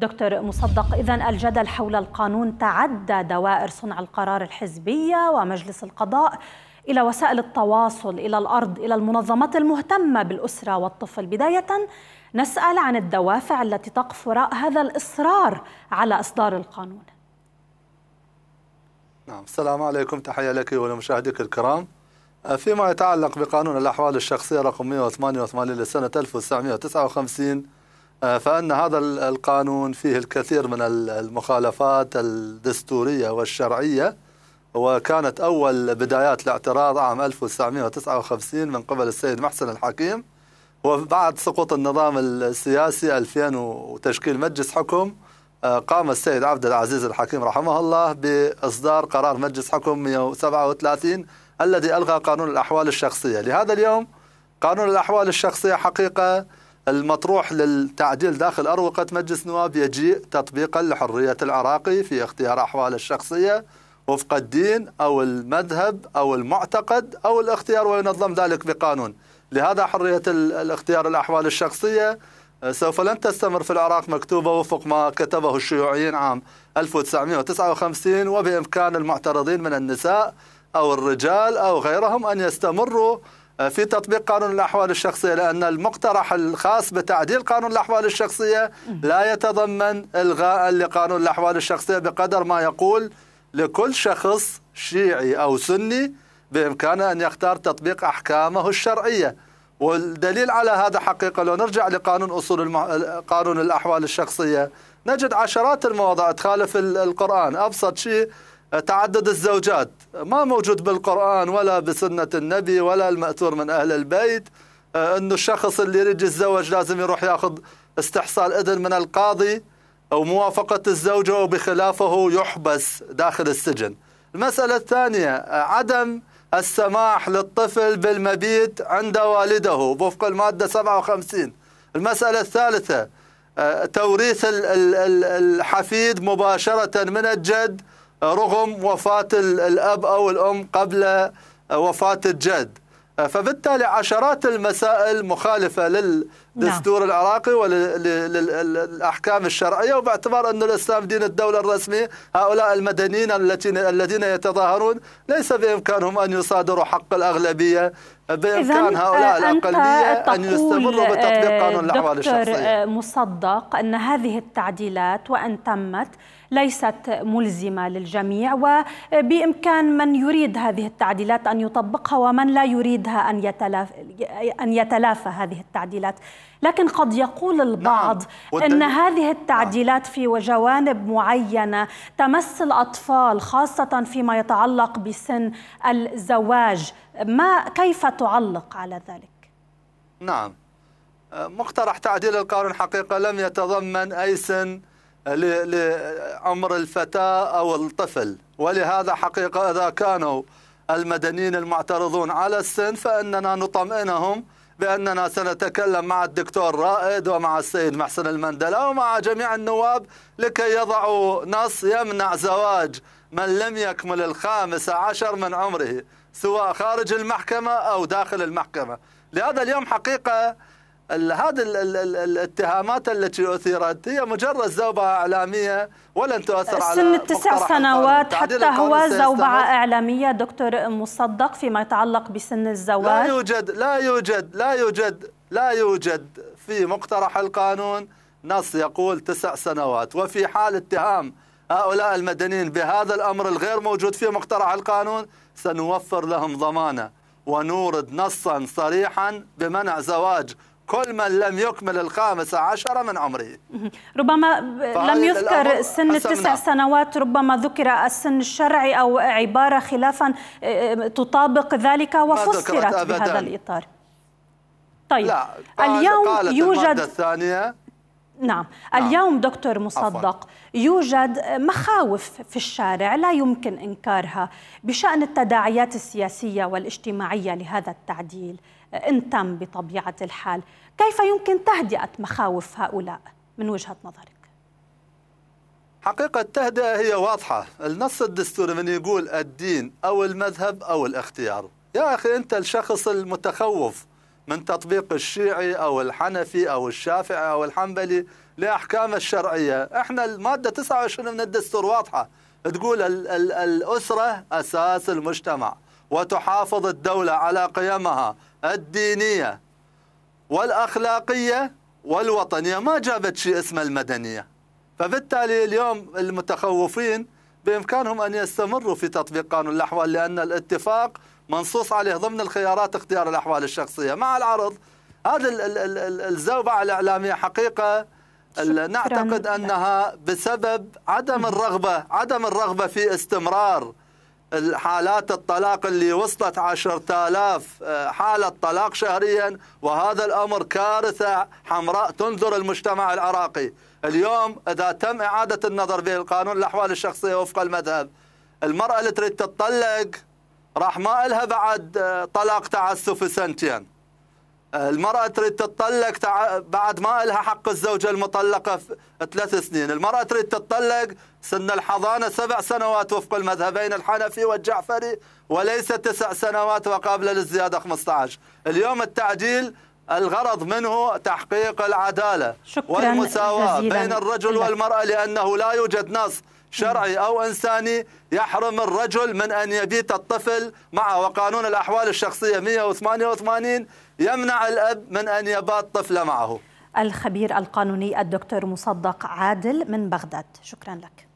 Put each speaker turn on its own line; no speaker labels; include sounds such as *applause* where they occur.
دكتور مصدق إذا الجدل حول القانون تعدى دوائر صنع القرار الحزبية ومجلس القضاء إلى وسائل التواصل إلى الأرض إلى المنظمات المهتمة بالأسرة والطفل بداية نسأل عن الدوافع التي تقف وراء هذا الإصرار على إصدار القانون
نعم السلام عليكم تحية لك ولمشاهديك الكرام آه، فيما يتعلق بقانون الأحوال الشخصية رقم 188 لسنة 1959 آه، فان هذا القانون فيه الكثير من المخالفات الدستوريه والشرعيه وكانت اول بدايات الاعتراض عام 1959 من قبل السيد محسن الحكيم وبعد سقوط النظام السياسي 2000 وتشكيل مجلس حكم آه، قام السيد عبد العزيز الحكيم رحمه الله باصدار قرار مجلس حكم 137 الذي الغى قانون الاحوال الشخصيه لهذا اليوم قانون الاحوال الشخصيه حقيقه المطروح للتعديل داخل أروقة مجلس النواب يجيء تطبيقا لحرية العراقي في اختيار أحواله الشخصية وفق الدين أو المذهب أو المعتقد أو الاختيار وينظم ذلك بقانون لهذا حرية الاختيار الأحوال الشخصية آه، سوف لن تستمر في العراق مكتوبة وفق ما كتبه الشيوعيين عام 1959 وبإمكان المعترضين من النساء أو الرجال أو غيرهم أن يستمروا آه، في تطبيق قانون الأحوال الشخصية لأن المقترح الخاص بتعديل قانون الأحوال الشخصية لا يتضمن إلغاء لقانون الأحوال الشخصية بقدر ما يقول لكل شخص شيعي أو سني بإمكانه أن يختار تطبيق أحكامه الشرعية والدليل على هذا حقيقة لو نرجع لقانون أصول المح... قانون الأحوال الشخصية نجد عشرات المواضع تخالف القرآن أبسط شيء تعدد الزوجات ما موجود بالقرآن ولا بسنة النبي ولا المأثور من أهل البيت آه، أنه الشخص اللي يريد يتزوج لازم يروح ياخذ استحصال إذن من القاضي أو موافقة الزوجة وبخلافه يحبس داخل السجن المسألة الثانية آه، عدم السماح للطفل بالمبيت عند والده وفق المادة 57 المسألة الثالثة آه، توريث الحفيد مباشرة من الجد رغم وفاة الأب أو الأم قبل آه، وفاة الجد آه، فبالتالي عشرات المسائل مخالفة لل نعم. دستور العراقي وللأحكام الشرعية وباعتبار أن الإسلام دين الدولة الرسمي هؤلاء المدنيين الذين يتظاهرون ليس بإمكانهم أن يصادروا حق الأغلبية بإمكان هؤلاء آه، الأقلية أن يستمروا بتطبيق آه، قانون الأحوال آه، الشخصية
مصدق أن هذه التعديلات وأن تمت ليست ملزمة للجميع وبإمكان من يريد هذه التعديلات أن يطبقها ومن لا يريدها أن يتلافى, أن يتلافى هذه التعديلات لكن قد يقول البعض نعم. أن هذه التعديلات نعم. في وجوانب معينة تمس الأطفال خاصة فيما يتعلق بسن الزواج ما كيف تعلق على ذلك؟
نعم آه، مقترح تعديل القانون حقيقة لم يتضمن أي سن لعمر الفتاة أو الطفل ولهذا حقيقة إذا كانوا المدنيين المعترضون على السن فإننا نطمئنهم بأننا سنتكلم مع الدكتور رائد ومع السيد محسن المندلة ومع جميع النواب لكي يضعوا نص يمنع زواج من لم يكمل الخامس عشر من عمره سواء خارج المحكمة أو داخل المحكمة لهذا اليوم حقيقة هذه الاتهامات التي اثيرت هي مجرد زوبعه اعلاميه ولن تؤثر على سن التسع سنوات حتى هو زوبعه
اعلاميه دكتور مصدق فيما يتعلق بسن الزواج لا
يوجد لا يوجد لا يوجد لا يوجد في مقترح القانون نص يقول تسع سنوات وفي حال اتهام هؤلاء المدنيين بهذا الامر الغير موجود في مقترح القانون سنوفر لهم ضمانه ونورد نصا صريحا بمنع زواج كل من لم يكمل الخامسة عشر من عمره
*laughs* ربما لم يذكر سن التسع نعم. سنوات ربما ذكر السن الشرعي أو عبارة خلافا آه، آه، تطابق ذلك وفسرت بهذا الإطار
طيب لا اليوم يوجد الثانية
نعم. نعم اليوم دكتور مصدق أفضل. يوجد مخاوف في الشارع لا يمكن إنكارها بشأن التداعيات السياسية والاجتماعية لهذا التعديل إن تم بطبيعة الحال كيف يمكن تهدئة مخاوف هؤلاء من وجهة نظرك؟
حقيقة التهدئة هي واضحة النص الدستوري من يقول الدين أو المذهب أو الاختيار يا أخي أنت الشخص المتخوف من تطبيق الشيعي أو الحنفي أو الشافعي أو الحنبلي لأحكام الشرعية احنا المادة 29 من الدستور واضحة تقول الأسرة أساس المجتمع وتحافظ الدولة على قيمها الدينية والأخلاقية والوطنية ما جابت شيء اسمه المدنية فبالتالي اليوم المتخوفين بإمكانهم أن يستمروا في تطبيق قانون الأحوال لأن الاتفاق منصوص عليه ضمن الخيارات اختيار الأحوال الشخصية مع العرض هذه الزوبعة الإعلامية حقيقة نعتقد أنها بسبب عدم الرغبة عدم الرغبة في استمرار الحالات الطلاق اللي وصلت عشرة آلاف آه، حالة طلاق شهريا وهذا الأمر كارثة حمراء تنذر المجتمع العراقي اليوم إذا تم إعادة النظر في القانون الأحوال الشخصية وفق المذهب المرأة اللي تريد تطلق راح ما إلها بعد آه، طلاق تعسف سنتين المرأة تريد تتطلق بعد ما لها حق الزوجة المطلقة في ثلاث سنين المرأة تريد تتطلق سن الحضانة سبع سنوات وفق المذهبين الحنفي والجعفري وليس تسع سنوات وقابلة للزيادة 15 اليوم التعجيل الغرض منه تحقيق العدالة والمساواة بين الرجل والمرأة لأنه لا يوجد نص شرعي أو إنساني يحرم الرجل من أن يبيت الطفل معه وقانون الأحوال الشخصية 188 يمنع الأب من أن يبات طفله معه
الخبير القانوني الدكتور مصدق عادل من بغداد شكرا لك